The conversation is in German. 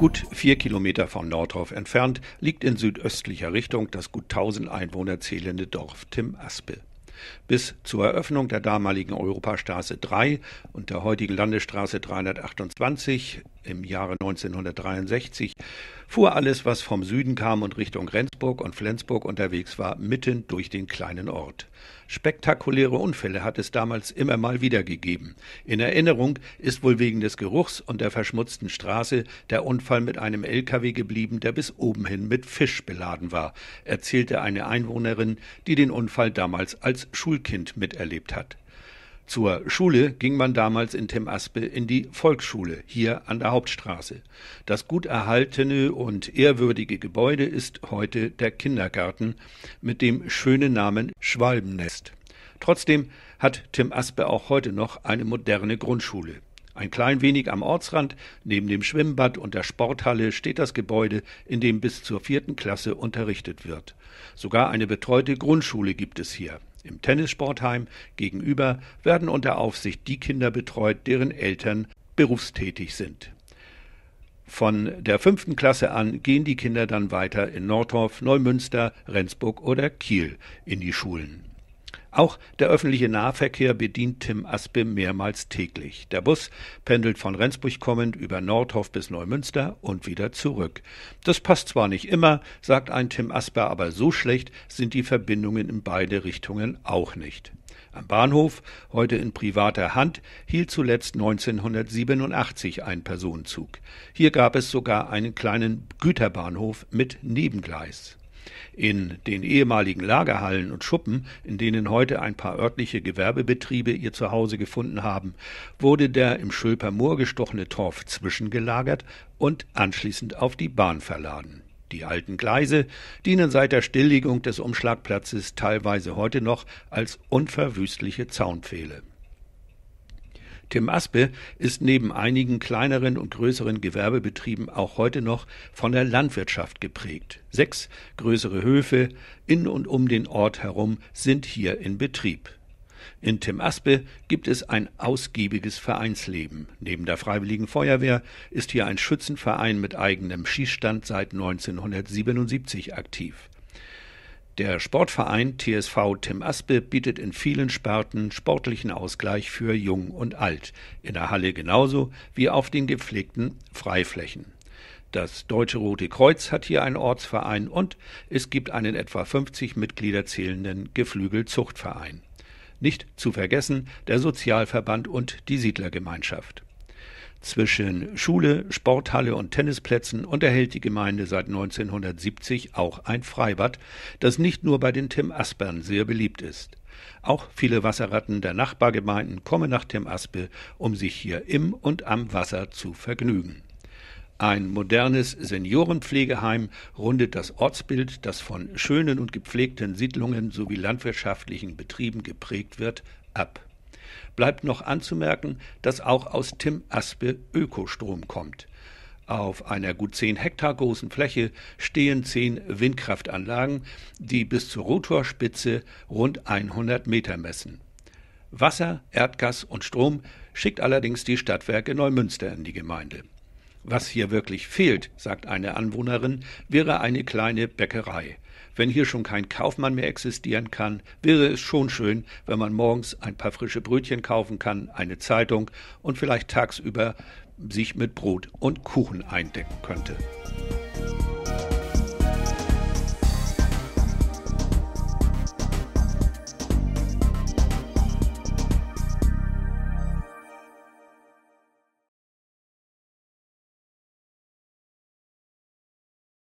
Gut vier Kilometer von Nordhof entfernt liegt in südöstlicher Richtung das gut 1000 Einwohner zählende Dorf Tim Aspe. Bis zur Eröffnung der damaligen Europastraße 3 und der heutigen Landesstraße 328 im Jahre 1963 fuhr alles, was vom Süden kam und Richtung Rendsburg und Flensburg unterwegs war, mitten durch den kleinen Ort. Spektakuläre Unfälle hat es damals immer mal wieder gegeben. In Erinnerung ist wohl wegen des Geruchs und der verschmutzten Straße der Unfall mit einem LKW geblieben, der bis oben hin mit Fisch beladen war, erzählte eine Einwohnerin, die den Unfall damals als Schulkind miterlebt hat. Zur Schule ging man damals in Temaspe in die Volksschule, hier an der Hauptstraße. Das gut erhaltene und ehrwürdige Gebäude ist heute der Kindergarten mit dem schönen Namen Schwalbennest. Trotzdem hat Tim Aspe auch heute noch eine moderne Grundschule. Ein klein wenig am Ortsrand, neben dem Schwimmbad und der Sporthalle, steht das Gebäude, in dem bis zur vierten Klasse unterrichtet wird. Sogar eine betreute Grundschule gibt es hier. Im Tennissportheim gegenüber werden unter Aufsicht die Kinder betreut, deren Eltern berufstätig sind. Von der fünften Klasse an gehen die Kinder dann weiter in Nordorf, Neumünster, Rendsburg oder Kiel in die Schulen. Auch der öffentliche Nahverkehr bedient Tim Aspe mehrmals täglich. Der Bus pendelt von Rendsburg kommend über Nordhof bis Neumünster und wieder zurück. Das passt zwar nicht immer, sagt ein Tim Asper, aber so schlecht sind die Verbindungen in beide Richtungen auch nicht. Am Bahnhof, heute in privater Hand, hielt zuletzt 1987 ein Personenzug. Hier gab es sogar einen kleinen Güterbahnhof mit Nebengleis. In den ehemaligen Lagerhallen und Schuppen, in denen heute ein paar örtliche Gewerbebetriebe ihr Zuhause gefunden haben, wurde der im Schöper Moor gestochene Torf zwischengelagert und anschließend auf die Bahn verladen. Die alten Gleise dienen seit der Stilllegung des Umschlagplatzes teilweise heute noch als unverwüstliche Zaunpfähle. Tim Aspe ist neben einigen kleineren und größeren Gewerbebetrieben auch heute noch von der Landwirtschaft geprägt. Sechs größere Höfe in und um den Ort herum sind hier in Betrieb. In Tim Aspe gibt es ein ausgiebiges Vereinsleben. Neben der Freiwilligen Feuerwehr ist hier ein Schützenverein mit eigenem Schießstand seit 1977 aktiv. Der Sportverein TSV Tim Aspe bietet in vielen Sparten sportlichen Ausgleich für Jung und Alt, in der Halle genauso wie auf den gepflegten Freiflächen. Das Deutsche Rote Kreuz hat hier einen Ortsverein und es gibt einen etwa 50 Mitglieder zählenden Geflügelzuchtverein. Nicht zu vergessen der Sozialverband und die Siedlergemeinschaft. Zwischen Schule, Sporthalle und Tennisplätzen unterhält die Gemeinde seit 1970 auch ein Freibad, das nicht nur bei den Tim Aspern sehr beliebt ist. Auch viele Wasserratten der Nachbargemeinden kommen nach Tim Aspe, um sich hier im und am Wasser zu vergnügen. Ein modernes Seniorenpflegeheim rundet das Ortsbild, das von schönen und gepflegten Siedlungen sowie landwirtschaftlichen Betrieben geprägt wird, ab. Bleibt noch anzumerken, dass auch aus Tim Aspe Ökostrom kommt. Auf einer gut 10 Hektar großen Fläche stehen 10 Windkraftanlagen, die bis zur Rotorspitze rund 100 Meter messen. Wasser, Erdgas und Strom schickt allerdings die Stadtwerke Neumünster in die Gemeinde. Was hier wirklich fehlt, sagt eine Anwohnerin, wäre eine kleine Bäckerei. Wenn hier schon kein Kaufmann mehr existieren kann, wäre es schon schön, wenn man morgens ein paar frische Brötchen kaufen kann, eine Zeitung und vielleicht tagsüber sich mit Brot und Kuchen eindecken könnte.